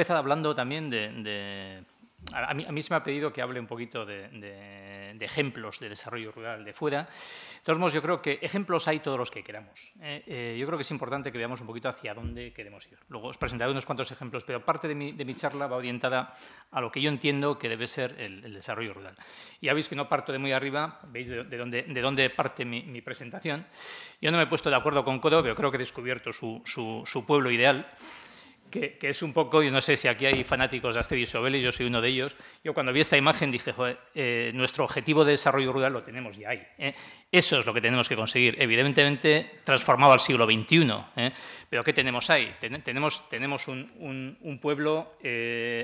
empezado hablando también de... a, mí, se me ha pedido que hable un poquito de, ejemplos de desarrollo rural de fuera. De todos modos, yo creo que ejemplos hay todos los que queramos. ¿eh? Eh, yo creo que es importante que veamos un poquito hacia dónde queremos ir. Luego os presentaré unos cuantos ejemplos, pero parte de mi, charla va orientada a lo que yo entiendo que debe ser el, desarrollo rural. Y ya veis que no parto de muy arriba, veis de, dónde, de dónde parte mi, presentación. Yo no me he puesto de acuerdo con Codo, pero creo que he descubierto su, su pueblo ideal que, es un poco, yo no sé si aquí hay fanáticos de Asterix o yo soy uno de ellos. Yo cuando vi esta imagen dije, eh, nuestro objetivo de desarrollo rural lo tenemos ya ahí. ¿eh? Eso es lo que tenemos que conseguir. Evidentemente, transformado al siglo XXI. ¿eh? Pero ¿qué tenemos ahí? tenemos, tenemos un, pueblo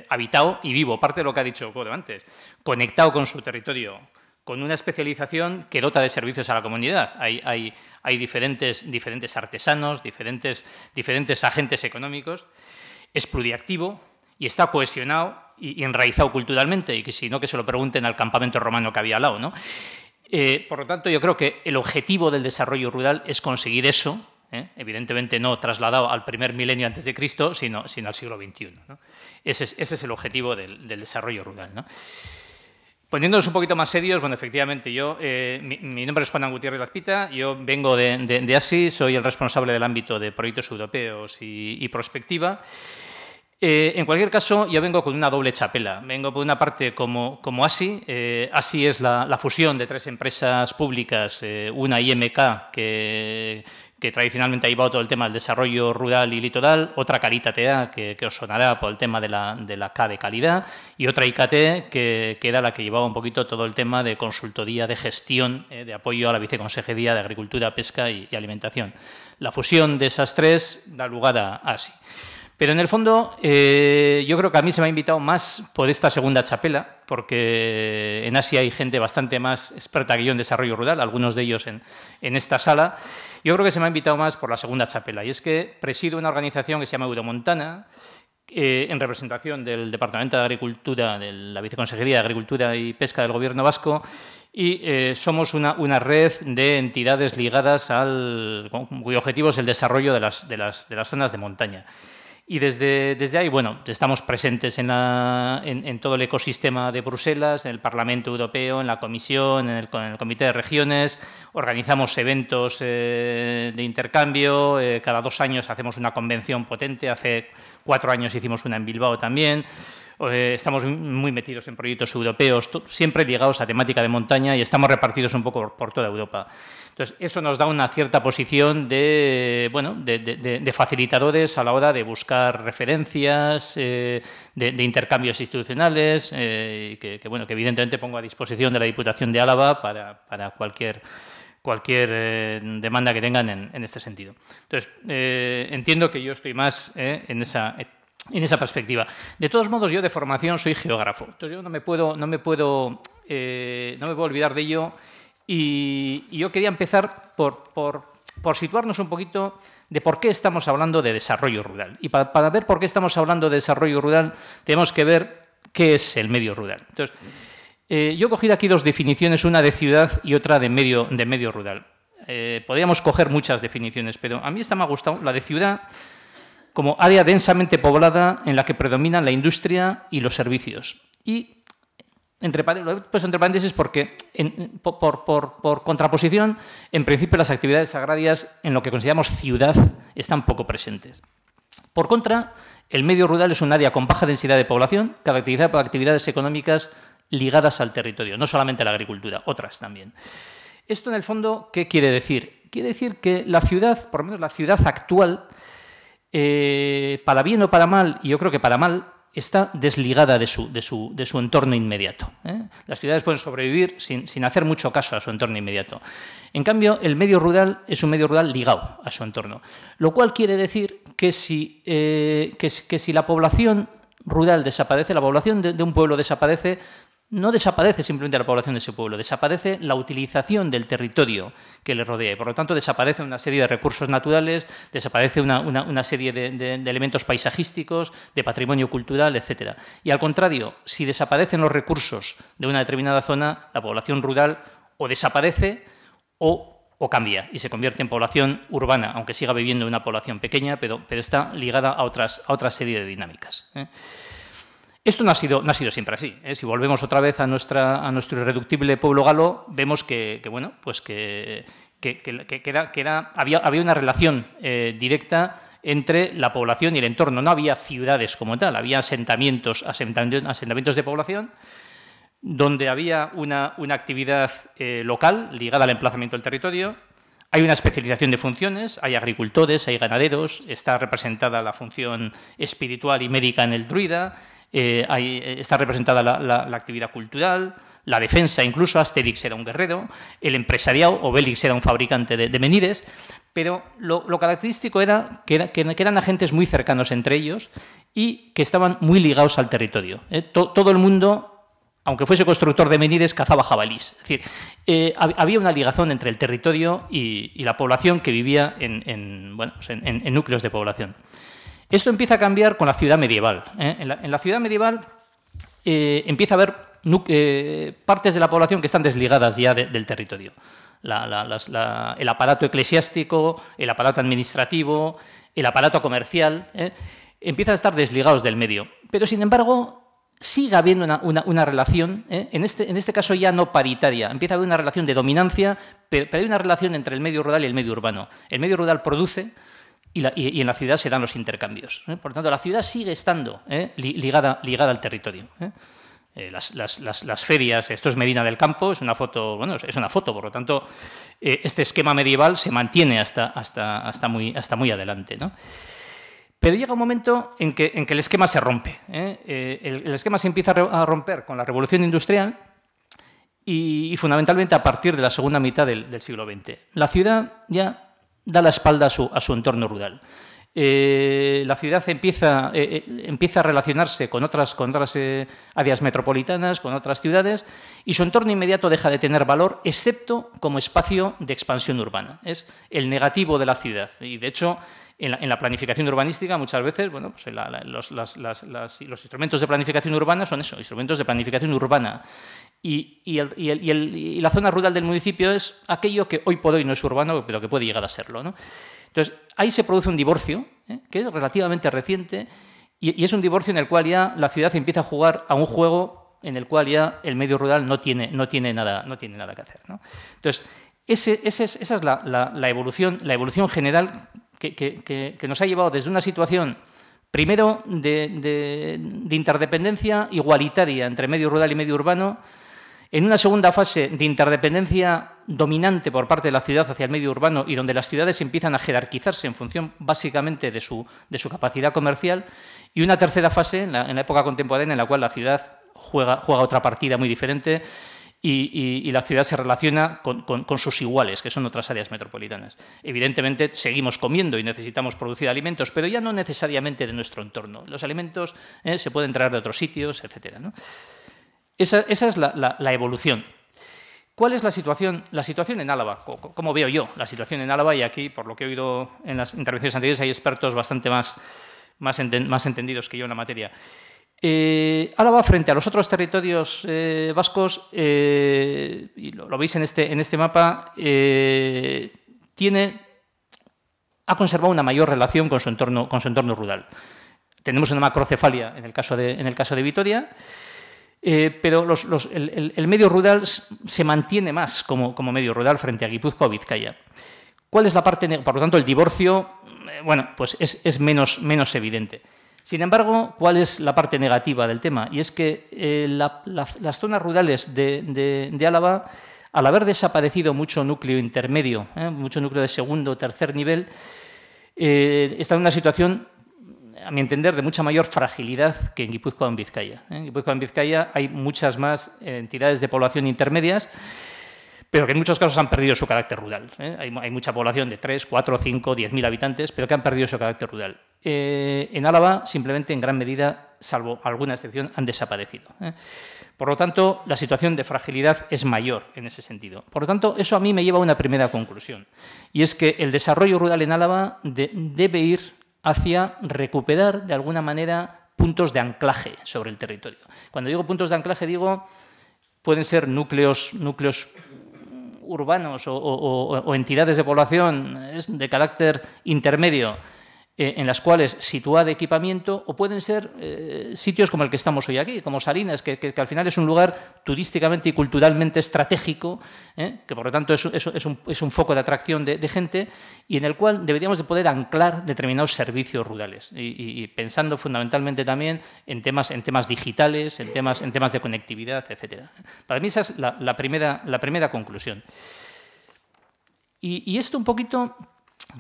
habitado y vivo, parte de lo que ha dicho Codo antes, conectado con su territorio, con una especialización que dota de servicios a la comunidad. Hay, hay, hay diferentes, diferentes, artesanos, diferentes, diferentes agentes económicos es pluriactivo y está cohesionado y, enraizado culturalmente, y que si no, que se lo pregunten al campamento romano que había al lado. ¿no? Eh, por lo tanto, yo creo que el objetivo del desarrollo rural es conseguir eso, ¿eh? evidentemente no trasladado al primer milenio antes de Cristo, sino, al siglo XXI. Ese, es, el objetivo del, desarrollo rural. Poniéndonos un poquito más serios, bueno, efectivamente, yo, eh, mi, nombre es Juan Gutiérrez Lazpita, yo vengo de, de, ASI, soy el responsable del ámbito de proyectos europeos y, prospectiva. Eh, en cualquier caso, yo vengo con una doble chapela. Vengo por una parte como, como ASI. Eh, ASI es la, fusión de tres empresas públicas, una IMK que, que tradicionalmente ha llevado todo el tema del desarrollo rural y litoral, otra carita que, que os sonará por el tema de la, de la K de calidad, y otra ICAT, que, era la que llevaba un poquito todo el tema de consultoría de gestión, eh, de apoyo a la Viceconsejería de Agricultura, Pesca y, Alimentación. La fusión de esas tres da lugar a ASI. Pero en el fondo, eh, yo creo que a mí se me ha invitado más por esta segunda chapela, porque en Asia hay gente bastante más experta que yo en desarrollo rural, algunos de ellos en, esta sala. Yo creo que se me ha invitado más por la segunda chapela, y es que presido una organización que se llama Euromontana, eh, en representación del Departamento de Agricultura, de la Viceconsejería de Agricultura y Pesca del Gobierno Vasco, y eh, somos una, red de entidades ligadas al. cuyo objetivo es el desarrollo de las zonas de montaña. Y desde, ahí, bueno, estamos presentes en, todo el ecosistema de Bruselas, en el Parlamento Europeo, en la Comisión, en el, Comité de Regiones, organizamos eventos eh, de intercambio, eh, cada dos años hacemos una convención potente, hace cuatro años hicimos una en Bilbao también. Eh, estamos muy metidos en proyectos europeos, siempre ligados a temática de montaña y estamos repartidos un poco por, toda Europa. Entonces, eso nos da una cierta posición de, bueno, de, facilitadores a la hora de buscar referencias, eh, de, intercambios institucionales, eh, que, bueno, que evidentemente pongo a disposición de la Diputación de Álava para, cualquier cualquier demanda que tengan en, este sentido. Entonces, entiendo que yo estoy más en esa en esa perspectiva. De todos modos, yo de formación soy geógrafo, entonces yo no me puedo, no me puedo, eh, no me puedo olvidar de ello. Y, yo quería empezar por, por, situarnos un poquito de por qué estamos hablando de desarrollo rural. Y para, ver por qué estamos hablando de desarrollo rural, tenemos que ver qué es el medio rural. Entonces, eh, yo he cogido aquí dos definiciones, una de ciudad y otra de medio, de medio rural. Eh, podríamos coger muchas definiciones, pero a mí esta me ha gustado, la de ciudad, como área densamente poblada en la que predominan la industria y los servicios. Y entre, puesto entre paréntesis porque, por, por, contraposición, en principio las actividades agrarias en lo que consideramos ciudad están poco presentes. Por contra, el medio rural es un área con baja densidad de población, caracterizada por actividades económicas ligadas al territorio, no solamente la agricultura, otras también. Esto en el fondo, ¿qué quiere decir? Quiere decir que la ciudad, por lo menos la ciudad actual, eh, para bien o para mal, y yo creo que para mal, está desligada de su, entorno inmediato. ¿eh? Las ciudades pueden sobrevivir sin, hacer mucho caso a su entorno inmediato. En cambio, el medio rural es un medio rural ligado a su entorno, lo cual quiere decir que si, eh, la población rural desaparece, la población de, un pueblo desaparece, no desaparece simplemente la población de ese pueblo, desaparece la utilización del territorio que le rodea. Y por lo tanto, desaparece una serie de recursos naturales, desaparece una, serie de, elementos paisajísticos, de patrimonio cultural, etc. Y al contrario, si desaparecen los recursos de una determinada zona, la población rural o desaparece o, cambia y se convierte en población urbana, aunque siga viviendo una población pequeña, pero, pero está ligada a otras, otra serie de dinámicas. ¿eh? Esto no ha sido, siempre así. ¿eh? Si volvemos otra vez a, nuestro irreductible pueblo galo, vemos que, bueno, pues que, que, había, una relación eh, directa entre la población y el entorno. No había ciudades como tal, había asentamientos, asentamientos, de población donde había una, actividad eh, local ligada al emplazamiento del territorio, hay una especialización de funciones, hay agricultores, hay ganaderos, está representada la función espiritual y médica en el druida, eh, eh, está representada la, actividad cultural, la defensa, incluso Asterix era un guerrero, el empresariado, Obélix era un fabricante de, menides, pero lo, característico era que, eran agentes muy cercanos entre ellos y que estaban muy ligados al territorio. Eh. todo el mundo aunque fuese constructor de menides, cazaba jabalís. Es decir, eh, había una ligazón entre el territorio y, la población que vivía pues en, núcleos de población. Esto empieza a cambiar con la ciudad medieval. ¿eh? en, la, ciudad medieval eh, empieza a haber partes de la población que están desligadas ya del territorio. el aparato eclesiástico, el aparato administrativo, el aparato comercial, empiezan a estar desligados del medio. Pero, sin embargo, siga habiendo una, relación, ¿eh? en, este, en, este, caso ya no paritaria, empieza a haber una relación de dominancia, pero, hay una relación entre el medio rural y el medio urbano. El medio rural produce y, en la ciudad se dan los intercambios. ¿eh? Por lo tanto, la ciudad sigue estando ¿eh? ligada, ligada, al territorio. Las, ferias, esto es Medina del Campo, es una foto, bueno, es una foto, por lo tanto, este esquema medieval se mantiene hasta, hasta, hasta, muy, hasta muy, adelante. Pero llega un momento en que, el esquema se rompe. ¿eh? Eh, el, esquema se empieza a romper con la revolución industrial y, fundamentalmente a partir de la segunda mitad del, siglo XX. La ciudad ya da la espalda a su, entorno rural. Eh, la ciudad empieza, a relacionarse con otras, con otras áreas metropolitanas, con otras ciudades, y su entorno inmediato deja de tener valor, excepto como espacio de expansión urbana. Es el negativo de la ciudad. Y de hecho, en la, planificación urbanística muchas veces, bueno, pues, los, instrumentos de planificación urbana son eso, instrumentos de planificación urbana. Y, la zona rural del municipio es aquello que hoy por hoy no es urbano, pero que puede llegar a serlo. Entonces, ahí se produce un divorcio, ¿eh? que es relativamente reciente, y, es un divorcio en el cual ya la ciudad empieza a jugar a un juego en el cual ya el medio rural no tiene, no tiene, nada, no tiene nada que hacer. Entonces, esa es la, evolución, la evolución general que, nos ha llevado desde una situación, primero, de, interdependencia igualitaria entre medio rural y medio urbano, en una segunda fase de interdependencia dominante por parte de la ciudad hacia el medio urbano y donde las ciudades empiezan a jerarquizarse en función básicamente de su, capacidad comercial, y una tercera fase en la, época contemporánea en la cual la ciudad juega otra partida muy diferente y, la ciudad se relaciona con, sus iguales, que son otras áreas metropolitanas. Evidentemente, seguimos comiendo y necesitamos producir alimentos, pero ya no necesariamente de nuestro entorno. Los alimentos eh, se pueden traer de otros sitios, etc. Esa, es la, evolución. ¿Cuál es la situación, la situación en Álava? ¿Cómo veo yo la situación en Álava? Y aquí, por lo que he oído en las intervenciones anteriores, hay expertos bastante más, más entendidos que yo en la materia. Eh, Álava, frente a los otros territorios eh, vascos, eh, y lo, veis en este, este mapa, eh, tiene, ha conservado una mayor relación con su entorno, con su entorno rural. Tenemos una macrocefalia en el caso de, en el caso de Vitoria, pero el, medio rural se mantiene más como, medio rural frente a Guipúzcoa o Vizcaya. ¿Cuál es la parte? Por lo tanto, el divorcio, bueno, pues es, es menos, menos evidente. Sin embargo, ¿cuál es la parte negativa del tema? Y es que eh, las zonas rurales de, Álava, al haber desaparecido mucho núcleo intermedio, ¿eh? mucho núcleo de segundo o tercer nivel, eh, están en una situación, a mi entender, de mucha mayor fragilidad que en Guipúzcoa o en Vizcaya. En Guipúzcoa o en Vizcaya hay muchas más entidades de población intermedias pero que en muchos casos han perdido su carácter rural. Hay, hay, mucha población de 3, 4, 5, 10.000 habitantes, pero que han perdido su carácter rural. Eh, en Álava simplemente en gran medida, salvo alguna excepción, han desaparecido. ¿eh? Por lo tanto, la situación de fragilidad es mayor en ese sentido. Por lo tanto, eso a mí me lleva a una primera conclusión, y es que el desarrollo rural en Álava debe ir hacia recuperar, de alguna manera, puntos de anclaje sobre el territorio. Cuando digo puntos de anclaje, digo, pueden ser núcleos, urbanos o, entidades de población ¿eh? de carácter intermedio eh, en las cuales situar equipamiento, o pueden ser eh, sitios como el que estamos hoy aquí, como Salinas, que, que, al final es un lugar turísticamente y culturalmente estratégico, eh, que por lo tanto es, es, un, foco de atracción de, gente, y en el cual deberíamos de poder anclar determinados servicios rurales, y, pensando fundamentalmente también en temas, en temas digitales, en temas, en temas de conectividad, etc. Para mí esa es la, primera, la primera conclusión. y esto un poquito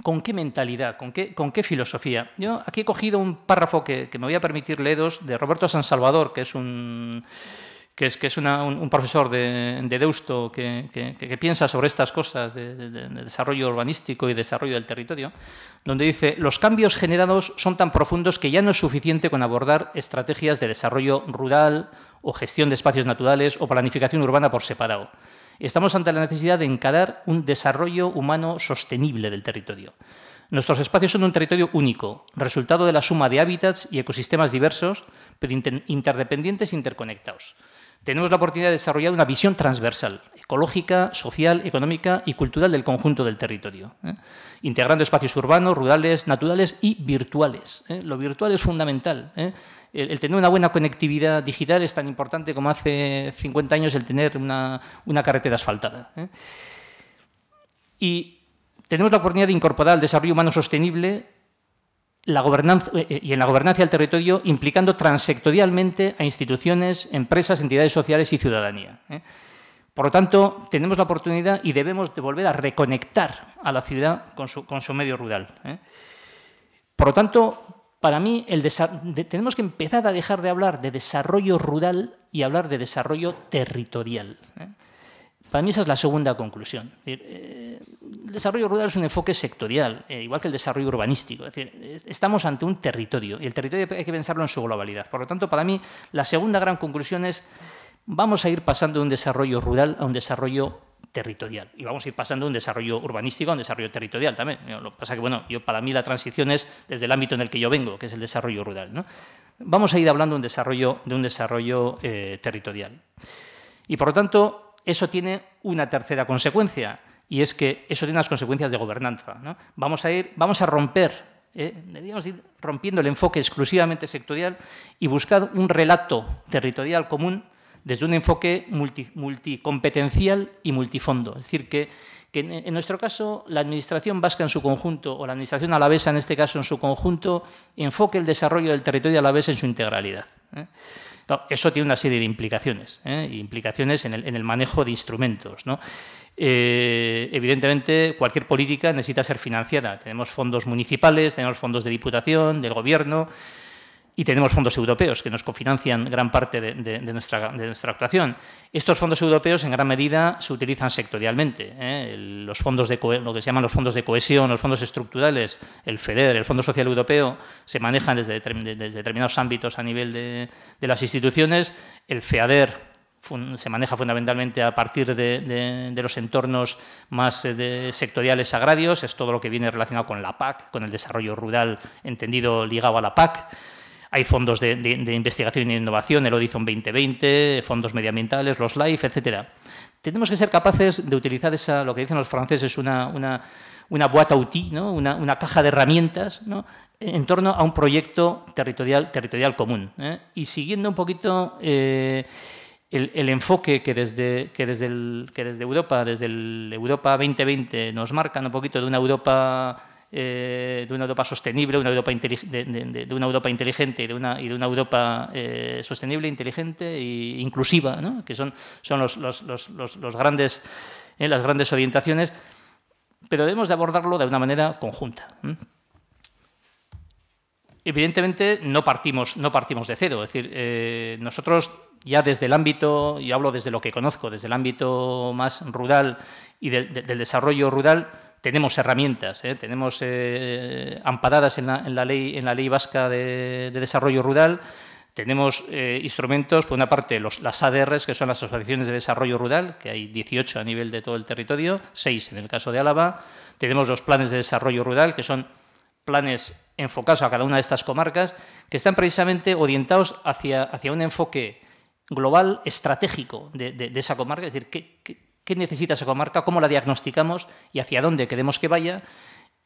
¿Con qué mentalidad? ¿Con qué, con qué filosofía? Yo aquí he cogido un párrafo que, me voy a permitir leer dos de Roberto San Salvador, que es un que es, que es un, profesor de, Deusto que, piensa sobre estas cosas de, desarrollo urbanístico y desarrollo del territorio, donde dice, los cambios generados son tan profundos que ya no es suficiente con abordar estrategias de desarrollo rural o gestión de espacios naturales o planificación urbana por separado. Estamos ante la necesidad de encarar un desarrollo humano sostenible del territorio. Nuestros espacios son un territorio único, resultado de la suma de hábitats y ecosistemas diversos, pero interdependientes e interconectados tenemos la oportunidad de desarrollar una visión transversal, ecológica, social, económica y cultural del conjunto del territorio, ¿eh? integrando espacios urbanos, rurales, naturales y virtuales. ¿eh? Lo virtual es fundamental. ¿eh? El, tener una buena conectividad digital es tan importante como hace 50 años el tener una, una carretera asfaltada. Y tenemos la oportunidad de incorporar al desarrollo humano sostenible gobernanza, eh, eh, y en la gobernanza del territorio, implicando transectorialmente a instituciones, empresas, entidades sociales y ciudadanía. ¿eh? Por lo tanto, tenemos la oportunidad y debemos de volver a reconectar a la ciudad con su, medio rural. Por lo tanto, para mí, tenemos que empezar a dejar de hablar de desarrollo rural y hablar de desarrollo territorial. Para mí esa es la segunda conclusión. Eh, el desarrollo rural es un enfoque sectorial, eh, igual que el desarrollo urbanístico. decir, estamos ante un territorio y el territorio hay que pensarlo en su globalidad. Por lo tanto, para mí la segunda gran conclusión es vamos a ir pasando de un desarrollo rural a un desarrollo territorial. Y vamos a ir pasando de un desarrollo urbanístico a un desarrollo territorial también. Lo que pasa que, bueno, yo, para mí la transición es desde el ámbito en el que yo vengo, que es el desarrollo rural. ¿no? Vamos a ir hablando de un desarrollo, de un desarrollo eh, territorial. Y por lo tanto, eso tiene una tercera consecuencia, y es que eso tiene unas consecuencias de gobernanza. Vamos, a ir, vamos a romper eh, ir rompiendo el enfoque exclusivamente sectorial y buscar un relato territorial común desde un enfoque multicompetencial y multifondo. Es decir, que, en, nuestro caso la Administración vasca en su conjunto, o la Administración alavesa en este caso en su conjunto, enfoque el desarrollo del territorio vez en su integralidad. ¿eh? eso tiene una serie de implicaciones, ¿eh? implicaciones en el, manejo de instrumentos. Eh, evidentemente, cualquier política necesita ser financiada. Tenemos fondos municipales, tenemos fondos de diputación, del gobierno y tenemos fondos europeos que nos cofinancian gran parte de, nuestra, actuación. Estos fondos europeos en gran medida se utilizan sectorialmente. ¿eh? Los fondos de lo que se llaman los fondos de cohesión, los fondos estructurales, el FEDER, el Fondo Social Europeo, se manejan desde, determinados ámbitos a nivel de, las instituciones. El FEADER se maneja fundamentalmente a partir de, los entornos más eh, sectoriales agrarios, es todo lo que viene relacionado con la PAC, con el desarrollo rural entendido ligado a la PAC hay fondos de, investigación e innovación, el Horizon 2020, fondos medioambientales, los LIFE, etcétera. Tenemos que ser capaces de utilizar esa, lo que dicen los franceses, una, una, una boîte à una, caja de herramientas, en torno a un proyecto territorial, territorial común. ¿eh? Y siguiendo un poquito eh, el, enfoque que desde, que, desde que desde Europa, desde el Europa 2020, nos marcan un poquito de una Europa eh, de una Europa sostenible, de, una Europa inteligente y de una, y de una Europa eh, sostenible, inteligente e inclusiva, ¿no? que son, son los, grandes, eh, las grandes orientaciones, pero debemos de abordarlo de una manera conjunta. Evidentemente no partimos, no partimos de cero, es decir, nosotros ya desde el ámbito, yo hablo desde lo que conozco, desde el ámbito más rural y del desarrollo rural, tenemos herramientas, ¿eh? tenemos eh, amparadas en la, ley, en la ley vasca de, desarrollo rural, tenemos eh, instrumentos, por una parte, las ADRs, que son las asociaciones de desarrollo rural, que hay 18 a nivel de todo el territorio, 6 en el caso de Álava. Tenemos los planes de desarrollo rural, que son planes enfocados a cada una de estas comarcas, que están precisamente orientados hacia, hacia un enfoque global estratégico de, esa comarca, es decir, ¿qué, qué, qué necesita esa comarca, cómo la diagnosticamos y hacia dónde queremos que vaya.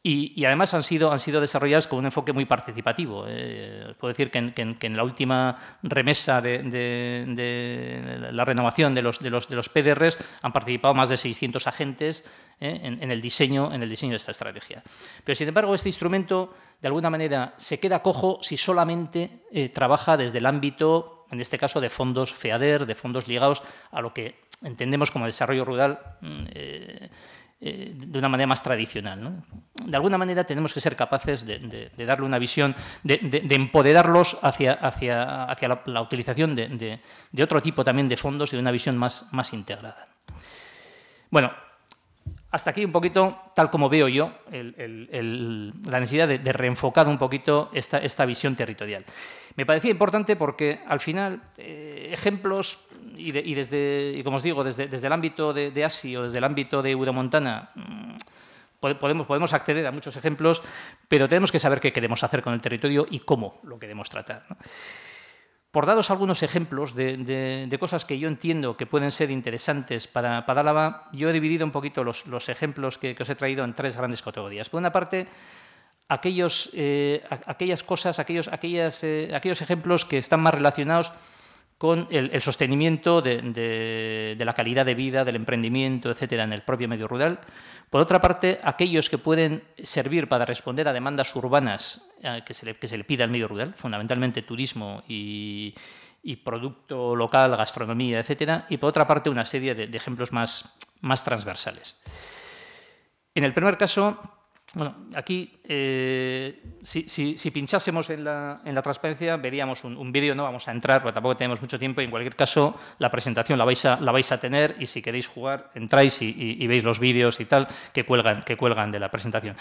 Y, además han sido, han sido desarrolladas con un enfoque muy participativo. Eh, puedo decir que en, la última remesa de, la renovación de los, de los, de, los, PDRs han participado más de 600 agentes eh, en, el diseño, en el diseño de esta estrategia. Pero sin embargo, este instrumento, de alguna manera, se queda cojo si solamente eh, trabaja desde el ámbito, en este caso, de fondos FEADER, de fondos ligados a lo que entendemos como desarrollo rural mm, eh, eh, de una manera más tradicional. De alguna manera tenemos que ser capaces de, darle una visión, de, empoderarlos hacia, hacia, hacia la, utilización de, otro tipo también de fondos y de una visión más, más integrada. Bueno, hasta aquí un poquito, tal como veo yo, la necesidad de, reenfocar un poquito esta, esta, visión territorial. Me parecía importante porque al final eh, ejemplos y, desde, y como os digo, desde, desde el ámbito de, de, ASI o desde el ámbito de Euromontana, mm, podemos, podemos acceder a muchos ejemplos, pero tenemos que saber qué queremos hacer con el territorio y cómo lo queremos tratar. Por daros algunos ejemplos de, de, cosas que yo entiendo que pueden ser interesantes para, para Álava, yo he dividido un poquito los, los ejemplos que, que, os he traído en tres grandes categorías. Por una parte, aquellos, eh, aquellas cosas, aquellos, aquellas, eh, aquellos ejemplos que están más relacionados con el, sostenimiento de, la calidad de vida, del emprendimiento, etcétera, en el propio medio rural. Por otra parte, aquellos que pueden servir para responder a demandas urbanas eh, que, se le, pida al medio rural, fundamentalmente turismo y, producto local, gastronomía, etcétera, y por otra parte una serie de, ejemplos más transversales. En el primer caso, bueno, aquí, eh, si, pinchásemos en la, transparencia, veríamos un, vídeo, no vamos a entrar, porque tampoco tenemos mucho tiempo, y en cualquier caso, la presentación la vais a, tener, y si queréis jugar, entráis y, veis los vídeos y tal que cuelgan, que cuelgan de la presentación.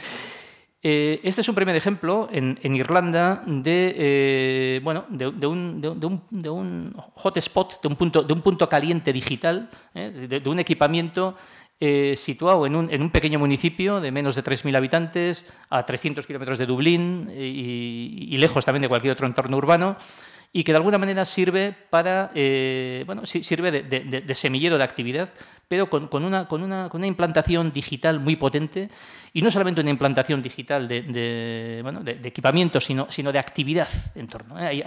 Eh, este es un primer ejemplo en, Irlanda de, eh, bueno, un, de, de, un, hotspot, de un punto, de un punto caliente digital, de un equipamiento eh, situado en un, pequeño municipio de menos de 3.000 habitantes, a 300 kilómetros de Dublín eh, y lejos también de cualquier otro entorno urbano y que de alguna manera sirve para eh, bueno, sirve de, semillero de actividad, pero con, una, con, una, implantación digital muy potente, y no solamente una implantación digital de, de equipamiento, sino, sino, de actividad en torno. ¿eh?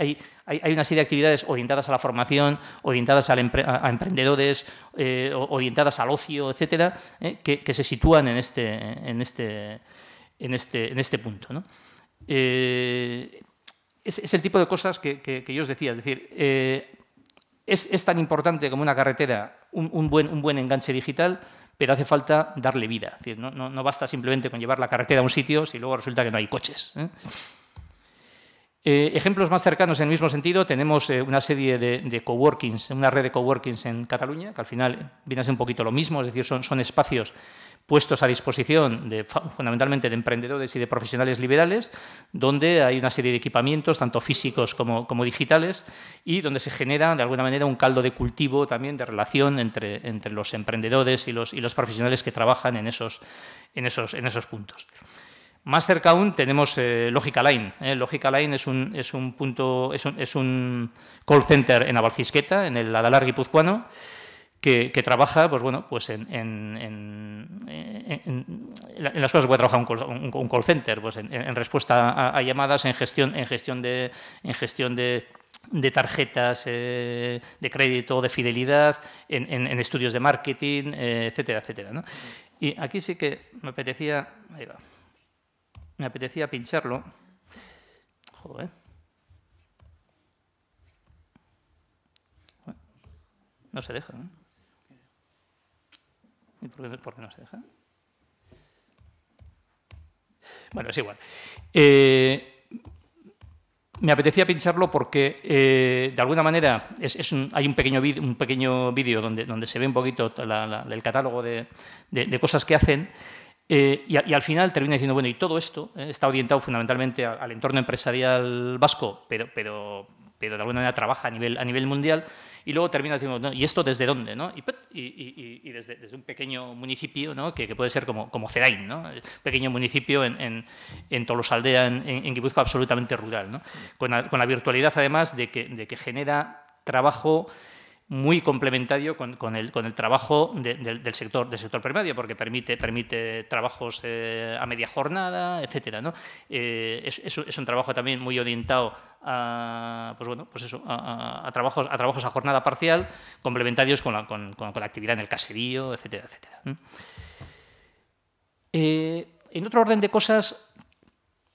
Hay, una serie de actividades orientadas a la formación, orientadas a, emprendedores, eh, orientadas al ocio, etcétera, que, se sitúan en este, en este, en este, en este punto. ¿no? es, el tipo de cosas que, yo os decía. Es decir, eh, es, tan importante como una carretera un, buen, enganche digital, pero hace falta darle vida. no, basta simplemente con llevar la carretera a un sitio si luego resulta que no hay coches. ¿eh? Eh, ejemplos más cercanos en el mismo sentido, tenemos eh, una serie de, de, coworkings, una red de coworkings en Cataluña, que al final viene a ser un poquito lo mismo, es decir, son, espacios puestos a disposición fundamentalmente de emprendedores y de profesionales liberales, donde hay una serie de equipamientos, tanto físicos como, digitales, y donde se genera, de alguna manera, un caldo de cultivo también de relación entre, los emprendedores y los, profesionales que trabajan en esos puntos. Más cerca aún tenemos eh, Lógica Line. Eh, Line es un, es un punto, es un, call center en Abalcisqueta, en el Adalar guipuzcoano, que, trabaja pues bueno, pues en, en, en, las cosas que puede trabajar un call, center, pues en, respuesta a, llamadas, en gestión, en gestión de, en gestión de tarjetas eh, de crédito, de fidelidad, en, estudios de marketing, eh, etcétera, etcétera. Y aquí sí que me apetecía... Ahí va. Me apetecía pincharlo. Joder. No se deja, por qué, no se deja? Bueno, es igual. Eh, me apetecía pincharlo porque, eh, de alguna manera, es, un, hay un pequeño vídeo un pequeño donde, donde se ve un poquito el catálogo de, de, de cosas que hacen. Eh, y, al final termina diciendo, bueno, y todo esto eh, está orientado fundamentalmente al, entorno empresarial vasco, pero, pero, pero de alguna manera trabaja a nivel, a nivel mundial, y luego termina diciendo, ¿y esto desde dónde? ¿no? Y, desde, desde, un pequeño municipio, ¿no? que, puede ser como, como ¿no? pequeño municipio en, en, en Tolosaldea, en, en, absolutamente rural, ¿no? con, la, con, la, virtualidad además de que, de que genera trabajo muy complementario con, el, con el, trabajo del, sector, del sector primario, porque permite, permite trabajos eh, a media jornada, etc. ¿no? Eh, es, un trabajo también muy orientado a, pues bueno, pues a, trabajos, a trabajos a jornada parcial, complementarios con la, con, la actividad en el caserío, etc. Etcétera, etcétera. Eh, en otro orden de cosas,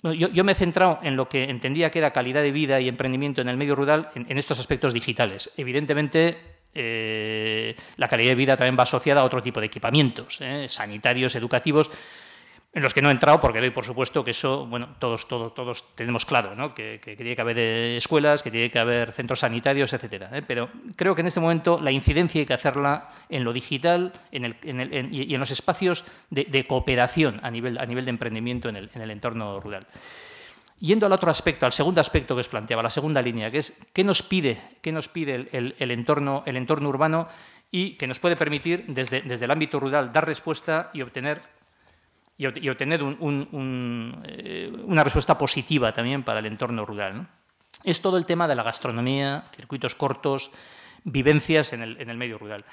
yo, me he centrado en lo que entendía que era calidad de vida y emprendimiento en el medio rural en, estos aspectos digitales. Evidentemente, eh, la calidad de vida también va asociada a otro tipo de equipamientos, ¿eh? sanitarios, educativos, en los que no he entrado porque doy por supuesto que eso, bueno, todos, todos, todos tenemos claro, ¿no? que, tiene que haber eh, escuelas, que tiene que haber centros sanitarios, etcétera. ¿eh? Pero creo que en este momento la incidencia hay que hacerla en lo digital y en los espacios de, cooperación a nivel, a nivel de emprendimiento en el, entorno rural. Yendo al otro aspecto, al segundo aspecto que os planteaba, la segunda línea, que es qué nos pide, qué nos pide el, entorno, el entorno urbano y que nos puede permitir desde, desde el ámbito rural dar respuesta y obtener y, obtener eh, una respuesta positiva también para el entorno rural. Es todo el tema de la gastronomía, circuitos cortos, vivencias en el, en el medio rural.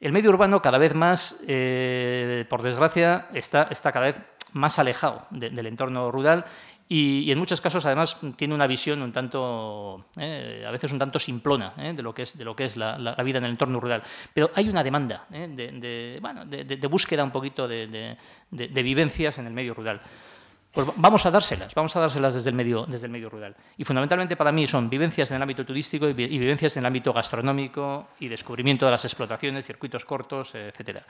El medio urbano cada vez más, eh, por desgracia, está, cada vez más alejado del entorno rural y, en muchos casos, además, tiene una visión un tanto, eh, a veces un tanto simplona eh, de lo que es, de lo que es la, vida en el entorno rural. Pero hay una demanda eh, de, bueno, de, búsqueda un poquito de, vivencias en el medio rural. Pues vamos a dárselas, vamos a dárselas desde el, medio, desde el medio rural. Y fundamentalmente para mí son vivencias en el ámbito turístico y vivencias en el ámbito gastronómico y descubrimiento de las explotaciones, circuitos cortos, etcétera.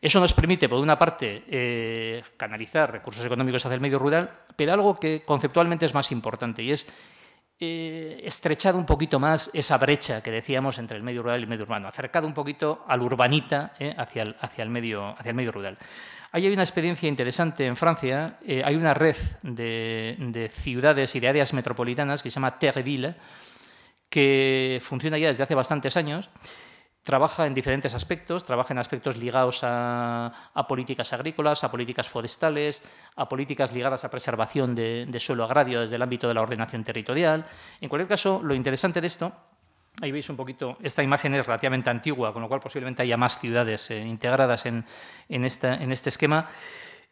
Eso nos permite, por una parte, eh, canalizar recursos económicos hacia el medio rural, pero algo que conceptualmente es más importante y es eh, estrechar un poquito más esa brecha que decíamos entre el medio rural y el medio urbano, acercado un poquito al urbanita eh, hacia, el, medio, hacia el medio rural. Ahí hay una experiencia interesante en Francia, hay una red de, de, ciudades y de áreas metropolitanas que se llama Terreville, que funciona ya desde hace bastantes años trabaja en diferentes aspectos, trabaja en aspectos ligados a, políticas agrícolas, a políticas forestales, a políticas ligadas a preservación de, suelo agrario desde el ámbito de la ordenación territorial. En cualquier caso, lo interesante de esto, ahí veis un poquito, esta imagen es relativamente antigua, con lo cual posiblemente haya más ciudades eh, integradas en, este esquema.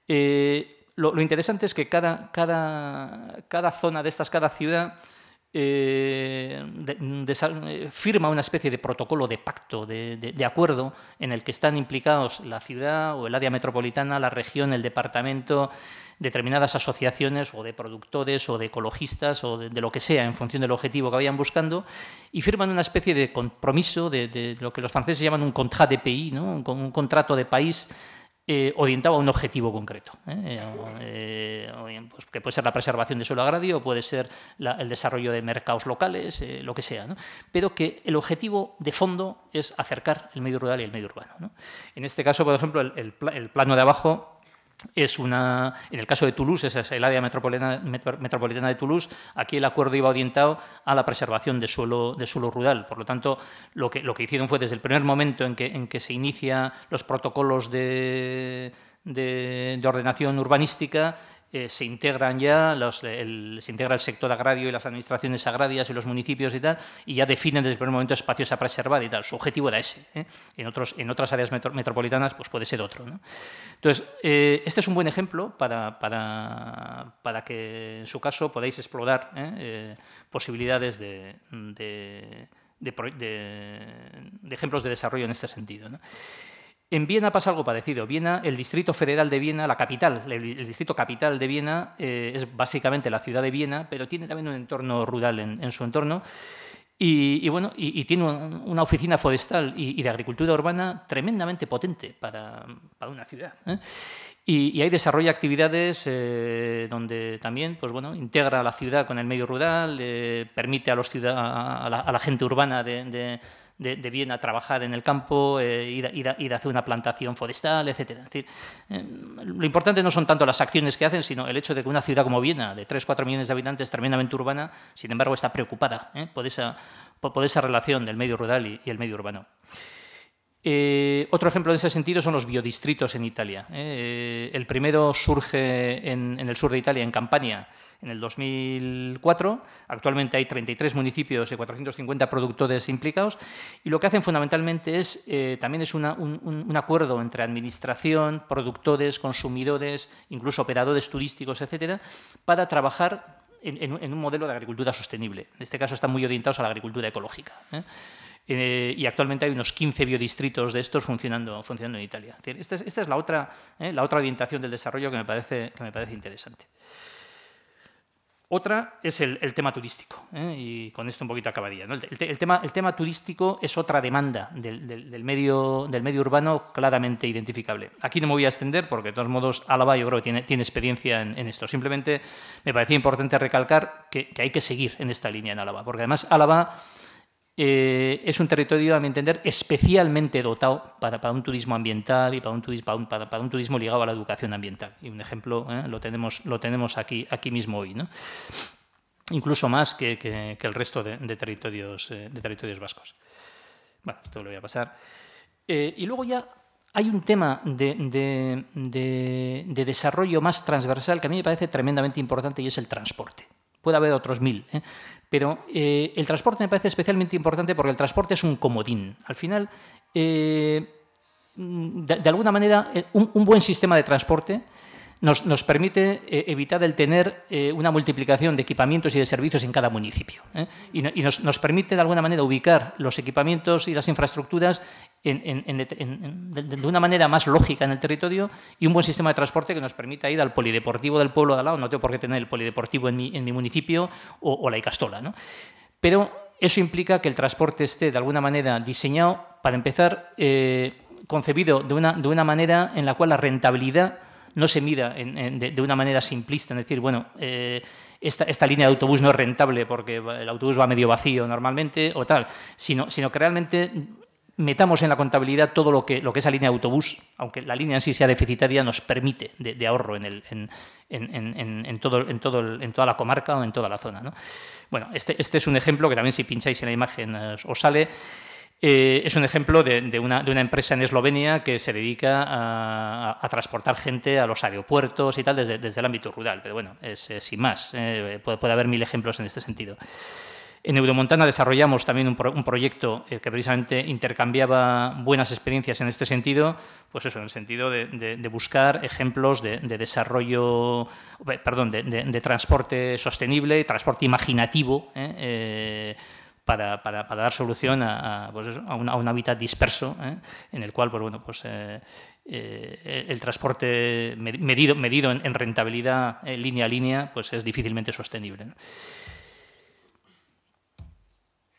Eh, lo, interesante es que cada zona de estas, cada ciudad, eh, eh, firma una especie de protocolo de pacto, de, acuerdo, en el que están implicados la ciudad o el área metropolitana, la región, el departamento, determinadas asociaciones o de productores o de ecologistas o de, lo que sea, en función del objetivo que vayan buscando, y firman una especie de compromiso de, lo que los franceses llaman un contrat de pays, ¿no? un contrato de país eh, orientaba a un objetivo concreto, ¿eh? Eh, pues que puede ser la preservación de suelo agrario, puede ser el desarrollo de mercados locales, lo que sea, pero que el objetivo de fondo es acercar el medio rural y el medio urbano. En este caso, por ejemplo, el plano de abajo es una, en el caso de Toulouse, es el área metropolitana, de Toulouse, aquí el acuerdo iba orientado a la preservación de suelo, de suelo rural. Por lo tanto, lo que, hicieron fue desde el primer momento en que, se inician los protocolos de, ordenación urbanística, eh, se integran ya, el, se integra el sector agrario y las administraciones agrarias y los municipios y tal, y ya definen desde el primer momento espacios a preservar y tal. Su objetivo era ese. ¿eh? En, otros, en otras áreas metropolitanas pues puede ser otro. Entonces, eh, este es un buen ejemplo para, que, en su caso, podáis explorar posibilidades de, ejemplos de desarrollo en este sentido. En Viena pasa algo parecido. Viena, el distrito federal de Viena, la capital, el, distrito capital de Viena eh, es básicamente la ciudad de Viena, pero tiene también un entorno rural en, su entorno. Y, bueno, y, tiene una oficina forestal y, de agricultura urbana tremendamente potente para, una ciudad. ¿eh? Y, ahí desarrolla actividades eh, donde también pues bueno, integra la ciudad con el medio rural, permite a, los ciudad, a, la, gente urbana de, de, bien a trabajar en el campo, eh, ir, a, hacer una plantación forestal, etc. Es decir, em, lo importante no son tanto las acciones que hacen, sino el hecho de que una ciudad como Viena, de 3-4 millones de habitantes, tremendamente urbana, sin embargo está preocupada ¿eh? por esa, esa, relación del medio rural y el medio urbano. Eh, otro ejemplo de ese sentido son los biodistritos en Italia. ¿eh? Eh, el primero surge en, el sur de Italia, en Campania, en el 2004. Actualmente hay 33 municipios y 450 productores implicados. Y lo que hacen fundamentalmente es, también es un, acuerdo entre administración, productores, consumidores, incluso operadores turísticos, etcétera, para trabajar en, en un modelo de agricultura sostenible. En este caso están muy orientados a la agricultura ecológica. Eh, y actualmente hay unos 15 biodistritos de estos funcionando, funcionando en Italia. esta, es, la, otra, eh, la otra orientación del desarrollo que me parece, que me parece interesante. Otra es el, tema turístico, eh, y con esto un poquito acabaría. El, tema, el tema turístico es otra demanda del, medio, del medio urbano claramente identificable. Aquí no me voy a extender porque, de todos modos, Álava yo creo que tiene, tiene experiencia en, esto. Simplemente me parecía importante recalcar que, que, hay que seguir en esta línea en Álava, porque además Álava eh, es un territorio, a mi entender, especialmente dotado para, un turismo ambiental y para un turismo, ligado a la educación ambiental. Y un ejemplo eh, lo tenemos, aquí, mismo hoy. Incluso más que, el resto eh, de, territorios, vascos. Bueno, esto lo voy a pasar. y luego ya hay un tema de, desarrollo más transversal que a mí me parece tremendamente importante y es el transporte. Puede haber otros mil. ¿eh? Pero eh, el transporte me parece especialmente importante porque el transporte es un comodín. Al final, eh, de, alguna manera, un, buen sistema de transporte nos, nos permite evitar el tener una multiplicación de equipamientos y de servicios en cada municipio. Y, nos, nos, permite, de alguna manera, ubicar los equipamientos y las infraestructuras de, una manera más lógica en el territorio y un buen sistema de transporte que nos permita ir al polideportivo del pueblo de al lado. No tengo por qué tener el polideportivo en mi, municipio o, la Icastola. ¿no? Pero eso implica que el transporte esté de alguna manera diseñado, para empezar, eh, concebido de una, de una manera en la cual la rentabilidad no se mida de, una manera simplista, en decir, bueno, eh, esta, línea de autobús no es rentable porque el autobús va medio vacío normalmente o tal, sino, sino que realmente metamos en la contabilidad todo lo que, lo que esa línea de autobús, aunque la línea en sí sea deficitaria, nos permite de, ahorro en, todo, en, toda la comarca o en toda la zona. Bueno, este, este, es un ejemplo que también si pincháis en la imagen eh, os sale. Eh, es un ejemplo de, una, empresa en Eslovenia que se dedica a, transportar gente a los aeropuertos y tal desde, el ámbito rural, pero bueno, es, sin más. Eh, puede haber mil ejemplos en este sentido. En Euromontana desarrollamos también un, proyecto eh, que precisamente intercambiaba buenas experiencias en este sentido, pues eso, en el sentido de, buscar ejemplos de, desarrollo, eh, perdón, de, transporte sostenible, transporte imaginativo, eh, para, dar solución a, pues un, hábitat disperso, en el cual, pues bueno, pues... el transporte medido, en, rentabilidad línea a línea pues es difícilmente sostenible.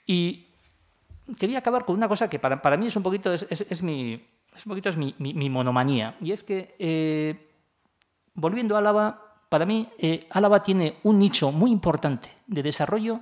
Y quería acabar con una cosa que para, para mí es un poquito, es, mi, un poquito es mi, mi, monomanía, y es que, eh, volviendo a Álava, para mí eh, Álava tiene un nicho muy importante de desarrollo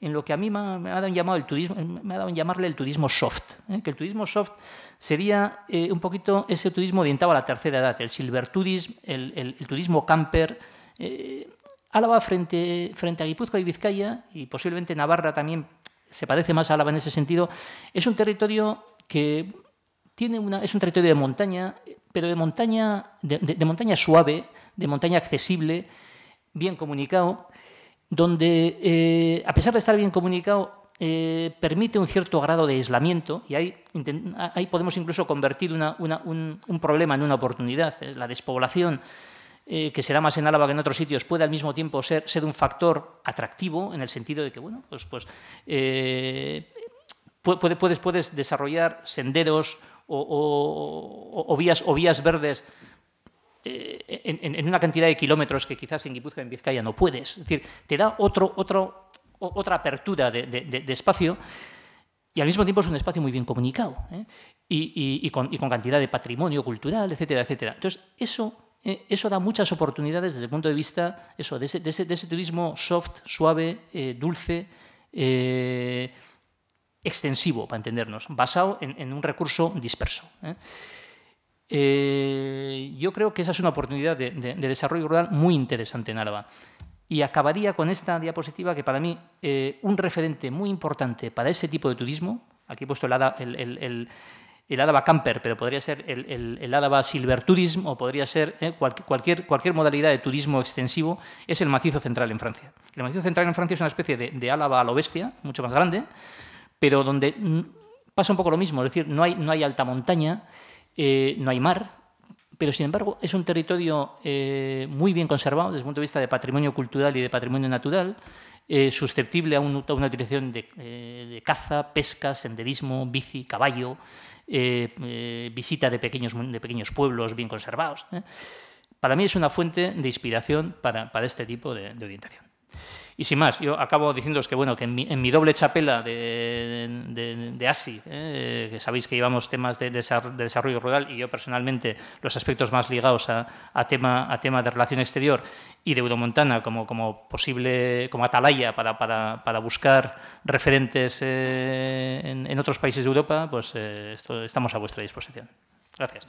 en lo que a mí me ha, dado llamado el turismo, me dado llamarle el turismo soft, ¿eh? que el turismo soft sería eh, un poquito ese turismo orientado a la tercera edad, el silver turismo el, el turismo camper. Eh, Álava frente, frente a Guipúzcoa y Vizcaya, y posiblemente Navarra también se parece más a Álava en ese sentido, es un territorio que tiene una, es un territorio de montaña, pero de montaña, de, montaña suave, de montaña accesible, bien comunicado, donde, eh, a pesar de estar bien comunicado, eh, permite un cierto grado de aislamiento y ahí, podemos incluso convertir un, problema en una oportunidad, la despoblación eh, que será más en Álava que en otros sitios, puede al mismo tiempo ser, ser un factor atractivo en el sentido de que, bueno, pues, pues eh, puedes, puedes desarrollar senderos o, vías, o vías verdes eh, en, una cantidad de kilómetros que quizás en Guipúzcoa, en Vizcaya no puedes. Es decir, te da otro, otro, otra apertura de, de, espacio y al mismo tiempo es un espacio muy bien comunicado y, y, y, con, y, con, cantidad de patrimonio cultural, etcétera, etcétera. Entonces, eso eh, eso da muchas oportunidades desde el punto de vista eso, de, ese, turismo soft, suave, eh, dulce, eh, extensivo, para entendernos, basado en, un recurso disperso. yo creo que esa es una oportunidad de, desarrollo rural muy interesante en Álava. Y acabaría con esta diapositiva que para mí un referente muy importante para ese tipo de turismo, aquí he puesto el el álava Camper, pero podría ser el, el, el o podría ser eh, cualquier, cualquier modalidad de turismo extensivo, es el macizo central en Francia. El macizo central en Francia es una especie de, de Álava a lo bestia, mucho más grande, pero donde pasa un poco lo mismo, es decir, no hay, no hay alta montaña, eh, no hay mar, pero sin embargo es un territorio eh, muy bien conservado desde el punto de vista de patrimonio cultural y de patrimonio natural, susceptible a, una utilización de, de, caza, pesca, senderismo, bici, caballo, eh, eh, visita de pequeños, de pequeños pueblos bien conservados. ¿eh? Para mí es una fuente de inspiración para, este tipo de orientación. Y sin más, yo acabo diciéndoles que, bueno, que en mi, doble chapela de, ASI, eh, que sabéis que llevamos temas de, desarrollo rural y yo personalmente los aspectos más ligados a, a tema, a tema de relación exterior y de Euromontana como, como posible, como atalaya para, buscar referentes eh, en, otros países de Europa, pues eh, estamos a vuestra disposición. Gracias.